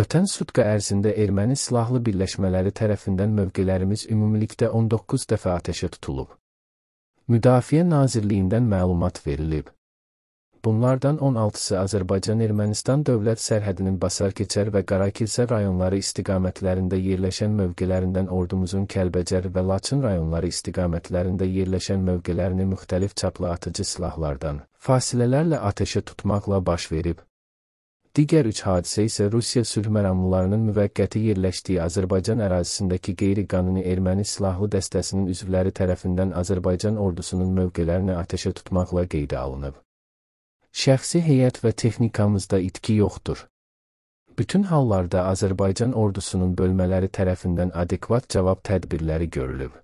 Ötən sutka ərzində erməni silahlı birləşmələri tərəfindən mövqelərimiz ümumilikdə 19 dəfə atəşə tutulub. Müdafiə Nazirliyindən məlumat verilib. Bunlardan 16-sı Azərbaycan-Ermənistan dövlət sərhədinin Basarkeçər və Qarakilsə rayonları istiqamətlərində yerləşən mövqelərindən ordumuzun Kəlbəcər və Laçın rayonları istiqamətlərində yerləşən mövqelerini müxtəlif çaplı atıcı silahlardan fasilələrlə atəşə tutmaqla baş verib. Digər üç hadisə isə Rusiya sülh məramlılarının müvəqqəti yerləşdiyi Azərbaycan ərazisindəki qeyri-qanuni erməni silahlı dəstəsinin üzvləri tərəfindən Azərbaycan ordusunun mövqelərini atəşə tutmaqla qeydə alınıb. Şəxsi heyət və texnikamızda itki yoxdur. Bütün hallarda Azərbaycan ordusunun bölmələri tərəfindən adekvat cavab tədbirləri görülüb.